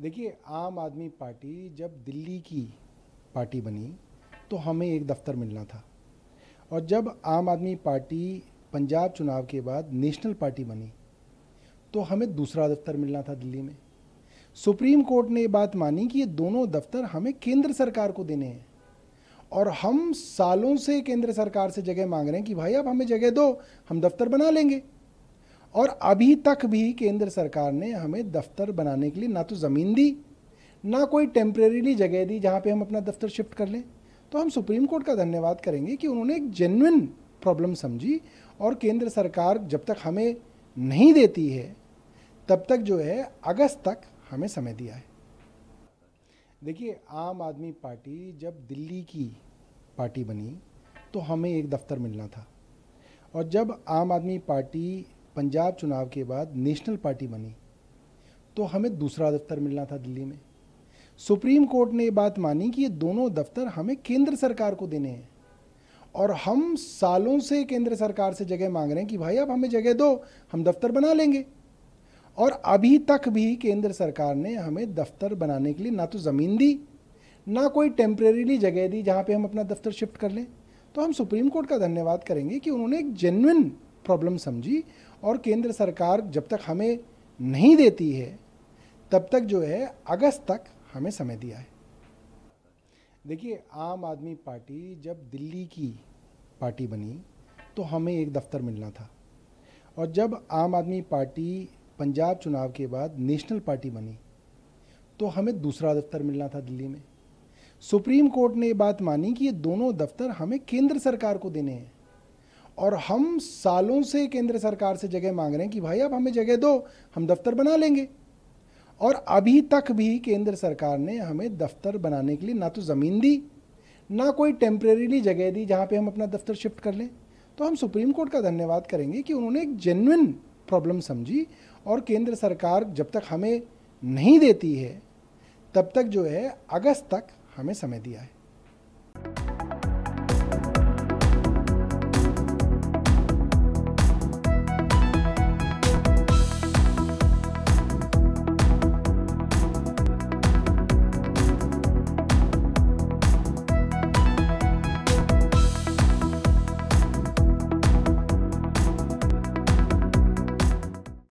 देखिए आम आदमी पार्टी जब दिल्ली की पार्टी बनी तो हमें एक दफ्तर मिलना था और जब आम आदमी पार्टी पंजाब चुनाव के बाद नेशनल पार्टी बनी तो हमें दूसरा दफ्तर मिलना था दिल्ली में सुप्रीम कोर्ट ने ये बात मानी कि ये दोनों दफ्तर हमें केंद्र सरकार को देने हैं और हम सालों से केंद्र सरकार से जगह मांग रहे हैं कि भाई आप हमें जगह दो हम दफ्तर बना लेंगे और अभी तक भी केंद्र सरकार ने हमें दफ्तर बनाने के लिए ना तो ज़मीन दी ना कोई टेम्प्रेरीली जगह दी जहाँ पे हम अपना दफ्तर शिफ्ट कर लें तो हम सुप्रीम कोर्ट का धन्यवाद करेंगे कि उन्होंने एक जेन्यन प्रॉब्लम समझी और केंद्र सरकार जब तक हमें नहीं देती है तब तक जो है अगस्त तक हमें समय दिया है देखिए आम आदमी पार्टी जब दिल्ली की पार्टी बनी तो हमें एक दफ्तर मिलना था और जब आम आदमी पार्टी पंजाब चुनाव के बाद नेशनल पार्टी बनी तो हमें दूसरा दफ्तर मिलना था दिल्ली में सुप्रीम कोर्ट ने ये बात मानी कि ये दोनों दफ्तर हमें केंद्र सरकार को देने हैं और हम सालों से केंद्र सरकार से जगह मांग रहे हैं कि भाई आप हमें जगह दो हम दफ्तर बना लेंगे और अभी तक भी केंद्र सरकार ने हमें दफ्तर बनाने के लिए ना तो ज़मीन दी ना कोई टेम्परेली जगह दी जहाँ पे हम अपना दफ्तर शिफ्ट कर लें तो हम सुप्रीम कोर्ट का धन्यवाद करेंगे कि उन्होंने एक जेन्यन प्रॉब्लम समझी और केंद्र सरकार जब तक हमें नहीं देती है तब तक जो है अगस्त तक हमें समय दिया है देखिए आम आदमी पार्टी जब दिल्ली की पार्टी बनी तो हमें एक दफ्तर मिलना था और जब आम आदमी पार्टी पंजाब चुनाव के बाद नेशनल पार्टी बनी तो हमें दूसरा दफ्तर मिलना था दिल्ली में सुप्रीम कोर्ट ने ये बात मानी कि ये दोनों दफ्तर हमें केंद्र सरकार को देने हैं और हम सालों से केंद्र सरकार से जगह मांग रहे हैं कि भाई आप हमें जगह दो हम दफ्तर बना लेंगे और अभी तक भी केंद्र सरकार ने हमें दफ्तर बनाने के लिए ना तो ज़मीन दी ना कोई टेम्प्रेरीली जगह दी जहाँ पे हम अपना दफ्तर शिफ्ट कर लें तो हम सुप्रीम कोर्ट का धन्यवाद करेंगे कि उन्होंने एक जेन्यन प्रॉब्लम समझी और केंद्र सरकार जब तक हमें नहीं देती है तब तक जो है अगस्त तक हमें समय दिया है